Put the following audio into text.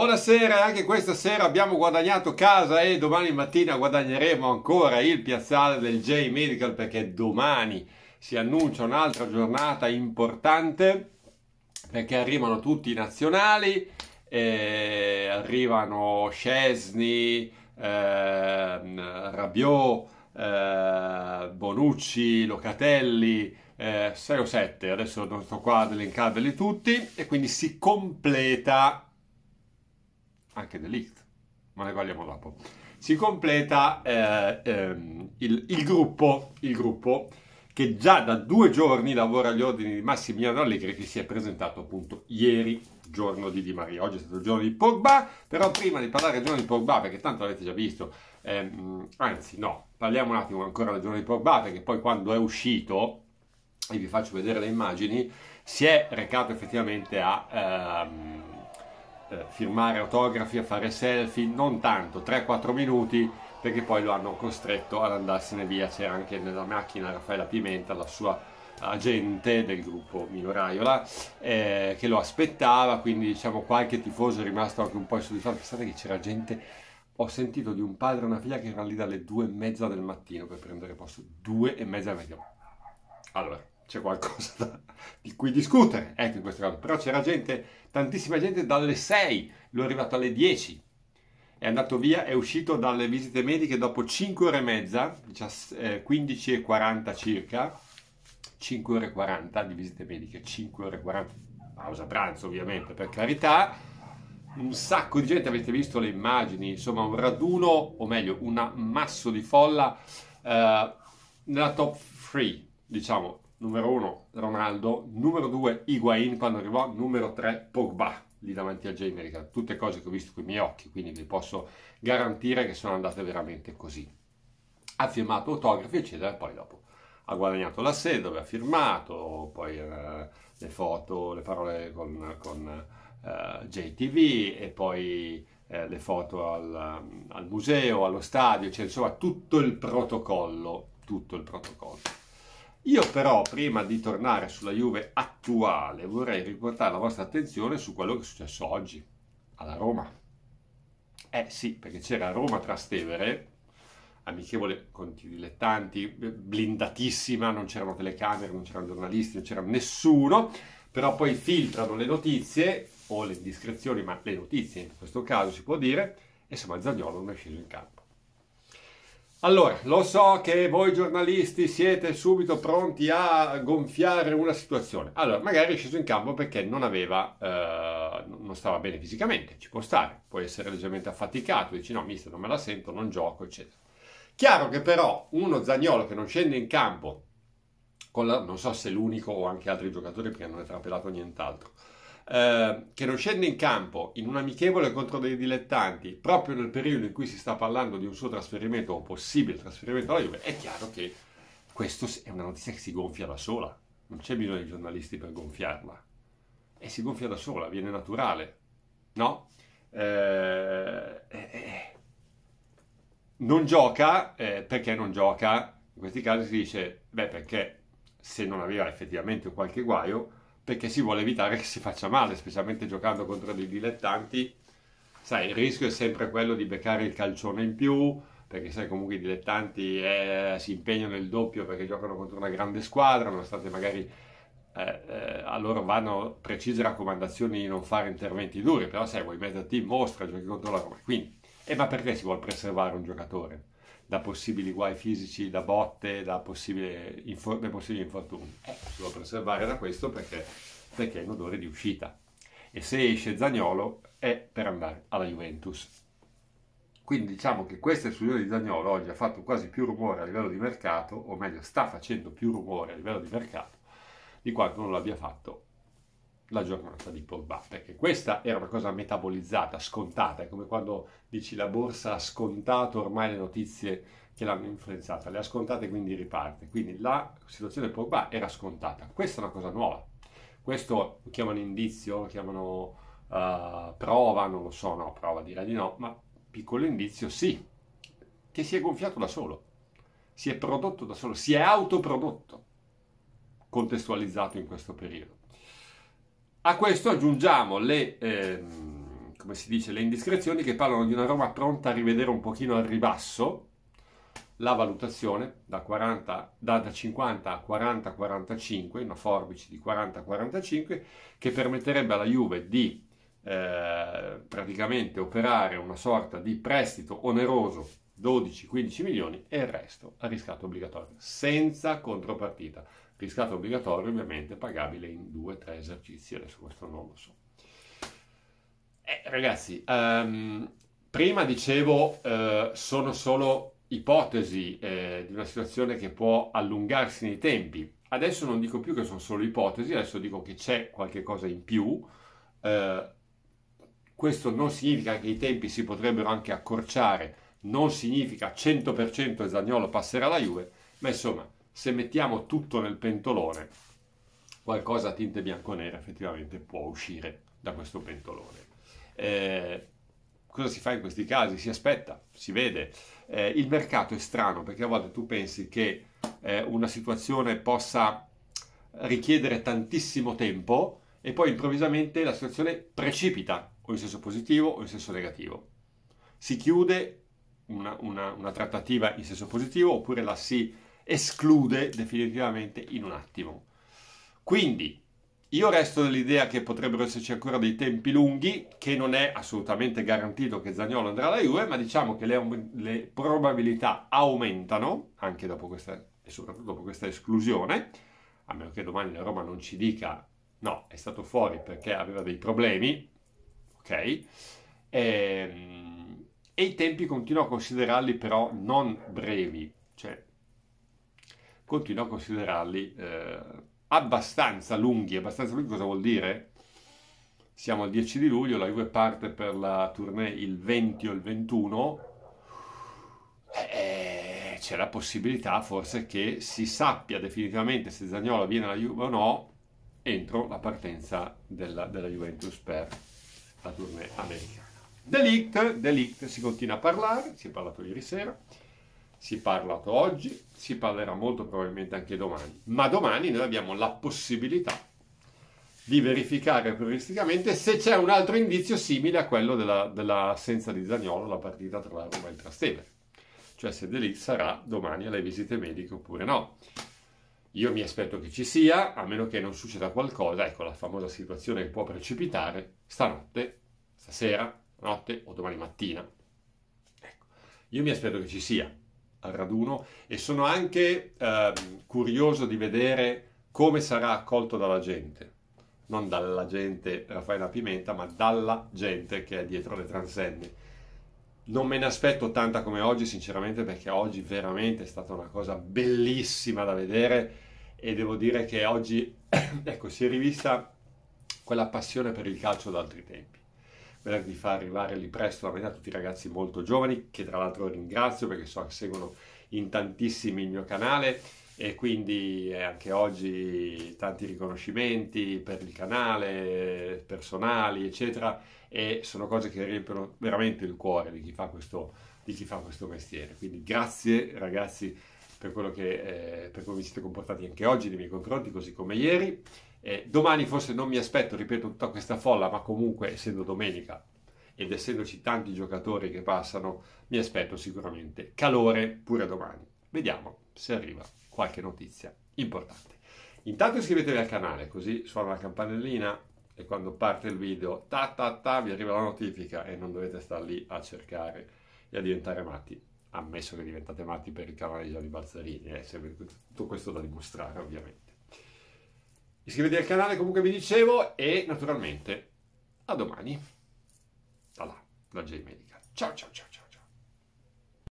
Buonasera, anche questa sera abbiamo guadagnato casa e domani mattina guadagneremo ancora il piazzale del J Medical perché domani si annuncia un'altra giornata importante perché arrivano tutti i nazionali, eh, arrivano Scesni, eh, Rabiot, eh, Bonucci, Locatelli, eh, 6 o 7, adesso non sto qua ad elencarveli tutti e quindi si completa anche Delict, ma ne parliamo dopo. Si completa eh, ehm, il, il, gruppo, il gruppo che già da due giorni lavora agli ordini di Massimiliano Allegri che si è presentato appunto ieri, giorno di Di Maria. Oggi è stato il giorno di Pogba, però prima di parlare del giorno di Pogba, perché tanto l'avete già visto, ehm, anzi no, parliamo un attimo ancora del giorno di Pogba, perché poi quando è uscito, e vi faccio vedere le immagini, si è recato effettivamente a... Ehm, eh, firmare autografi, a fare selfie, non tanto, 3-4 minuti perché poi lo hanno costretto ad andarsene via, c'era anche nella macchina Raffaella Pimenta, la sua agente del gruppo Mino Raiola eh, che lo aspettava, quindi diciamo qualche tifoso è rimasto anche un po' insoddisfatto, pensate che c'era gente ho sentito di un padre e una figlia che erano lì dalle due e mezza del mattino per prendere posto. Due e mezza del mattino. Allora, c'è qualcosa da, di cui discutere, ecco in questo caso, però c'era gente, tantissima gente dalle 6, lui è arrivato alle 10, è andato via, è uscito dalle visite mediche dopo 5 ore e mezza, 15 eh, e 40 circa, 5 ore e 40 di visite mediche, 5 ore e 40, pausa pranzo ovviamente, per carità, un sacco di gente, avete visto le immagini, insomma un raduno, o meglio un ammasso di folla eh, nella top 3, diciamo, numero 1 Ronaldo, numero 2 Higuain quando arrivò, numero 3 Pogba lì davanti a J. Merrigan, tutte cose che ho visto con i miei occhi, quindi vi posso garantire che sono andate veramente così. Ha firmato autografi, eccetera, e poi dopo ha guadagnato la sede dove ha firmato, poi eh, le foto, le parole con, con eh, JTV e poi eh, le foto al, al museo, allo stadio, cioè, insomma tutto il protocollo, tutto il protocollo. Io però, prima di tornare sulla Juve attuale, vorrei riportare la vostra attenzione su quello che è successo oggi alla Roma. Eh sì, perché c'era Roma Trastevere, amichevole con i dilettanti, blindatissima, non c'erano telecamere, non c'erano giornalisti, non c'era nessuno, però poi filtrano le notizie, o le indiscrezioni, ma le notizie in questo caso si può dire, e insomma Zagnolo non è sceso in campo. Allora, lo so che voi giornalisti siete subito pronti a gonfiare una situazione. Allora, magari è sceso in campo perché non aveva, eh, non stava bene fisicamente, ci può stare, può essere leggermente affaticato, dici no, mister, non me la sento, non gioco, eccetera. Chiaro che però uno Zagnolo che non scende in campo, la, non so se l'unico o anche altri giocatori perché non è trapelato nient'altro, eh, che non scende in campo in un amichevole contro dei dilettanti proprio nel periodo in cui si sta parlando di un suo trasferimento o possibile trasferimento alla Juve, è chiaro che questa è una notizia che si gonfia da sola, non c'è bisogno di giornalisti per gonfiarla, e si gonfia da sola, viene naturale, no? Eh, eh, eh. non gioca, eh, perché non gioca? In questi casi si dice, beh perché se non aveva effettivamente qualche guaio, perché si vuole evitare che si faccia male, specialmente giocando contro dei dilettanti. Sai, il rischio è sempre quello di beccare il calcione in più, perché sai comunque i dilettanti eh, si impegnano il doppio perché giocano contro una grande squadra, nonostante magari eh, eh, a loro vanno precise raccomandazioni di non fare interventi duri, però sai, vuoi metterti in mostra, giochi contro la Roma. Quindi, eh, ma perché si vuole preservare un giocatore? da possibili guai fisici, da botte, da possibili, infor- da possibili infortuni. Eh, si può preservare da questo perché, perché è un odore di uscita. E se esce Zagnolo è per andare alla Juventus. Quindi diciamo che questa esclusione di Zagnolo oggi ha fatto quasi più rumore a livello di mercato, o meglio sta facendo più rumore a livello di mercato, di quanto non l'abbia fatto la giornata di Pogba, perché questa era una cosa metabolizzata, scontata, è come quando dici la borsa ha scontato ormai le notizie che l'hanno influenzata, le ha scontate quindi riparte. Quindi la situazione del Pogba era scontata, questa è una cosa nuova, questo lo chiamano indizio, lo chiamano uh, prova, non lo so, no, prova direi di no, ma piccolo indizio sì, che si è gonfiato da solo, si è prodotto da solo, si è autoprodotto, contestualizzato in questo periodo. A questo aggiungiamo le, eh, dice, le, indiscrezioni che parlano di una Roma pronta a rivedere un pochino al ribasso la valutazione da, 40, da 50 a 40-45, una forbice di 40-45, che permetterebbe alla Juve di eh, praticamente operare una sorta di prestito oneroso 12-15 milioni e il resto a riscatto obbligatorio, senza contropartita. Riscatto obbligatorio ovviamente pagabile in due o tre esercizi, adesso questo non lo so. Eh, ragazzi, um, prima dicevo eh, sono solo ipotesi eh, di una situazione che può allungarsi nei tempi. Adesso non dico più che sono solo ipotesi, adesso dico che c'è qualche cosa in più. Eh, questo non significa che i tempi si potrebbero anche accorciare, non significa 100% che Zagnolo passerà la Juve, ma insomma se mettiamo tutto nel pentolone, qualcosa a tinte bianco nere effettivamente può uscire da questo pentolone. Eh, cosa si fa in questi casi? Si aspetta, si vede. Eh, il mercato è strano perché a volte tu pensi che eh, una situazione possa richiedere tantissimo tempo e poi improvvisamente la situazione precipita o in senso positivo o in senso negativo. Si chiude una, una, una trattativa in senso positivo oppure la si esclude definitivamente in un attimo. Quindi io resto dell'idea che potrebbero esserci ancora dei tempi lunghi, che non è assolutamente garantito che Zagnolo andrà alla Juve, ma diciamo che le, le probabilità aumentano, anche dopo questa, e soprattutto dopo questa esclusione, a meno che domani la Roma non ci dica no, è stato fuori perché aveva dei problemi, ok? E, ehm, e i tempi continuo a considerarli però non brevi, cioè continuo a considerarli eh, abbastanza lunghi. Abbastanza lunghi cosa vuol dire? Siamo al 10 di luglio, la Juve parte per la tournée il 20 o il 21. Eh, c'è la possibilità forse che si sappia definitivamente se Zagnolo viene alla Juve o no entro la partenza della, della Juventus per la tournée americana. Delict, Delict si continua a parlare, si è parlato ieri sera. Si è parlato oggi, si parlerà molto probabilmente anche domani, ma domani noi abbiamo la possibilità di verificare periodisticamente se c'è un altro indizio simile a quello dell'assenza di Zagnolo la partita tra la Roma e il Trastevere, cioè se Delic sarà domani alle visite mediche oppure no. Io mi aspetto che ci sia, a meno che non succeda qualcosa, ecco la famosa situazione che può precipitare stanotte, stasera, notte o domani mattina. Ecco. Io mi aspetto che ci sia, al raduno e sono anche eh, curioso di vedere come sarà accolto dalla gente, non dalla gente Raffaella Pimenta, ma dalla gente che è dietro le transenne. Non me ne aspetto tanta come oggi, sinceramente, perché oggi veramente è stata una cosa bellissima da vedere e devo dire che oggi ecco, si è rivista quella passione per il calcio d'altri tempi per di far arrivare lì presto la verità a tutti i ragazzi molto giovani, che tra l'altro ringrazio perché so che seguono in tantissimi il mio canale e quindi anche oggi tanti riconoscimenti per il canale, personali, eccetera, e sono cose che riempiono veramente il cuore di chi fa questo, chi fa questo mestiere. Quindi grazie ragazzi per, quello che, eh, per come vi siete comportati anche oggi nei miei confronti, così come ieri. Eh, domani forse non mi aspetto, ripeto, tutta questa folla, ma comunque essendo domenica ed essendoci tanti giocatori che passano, mi aspetto sicuramente calore pure domani. Vediamo se arriva qualche notizia importante. Intanto iscrivetevi al canale, così suona la campanellina e quando parte il video, ta ta ta, vi arriva la notifica e non dovete stare lì a cercare e a diventare matti. Ammesso che diventate matti per il canale di Gianni Balzarini, eh, tutto questo da dimostrare ovviamente. Iscrivetevi al canale, comunque vi dicevo, e naturalmente a domani dalla, da J Medical. Ciao ciao ciao ciao.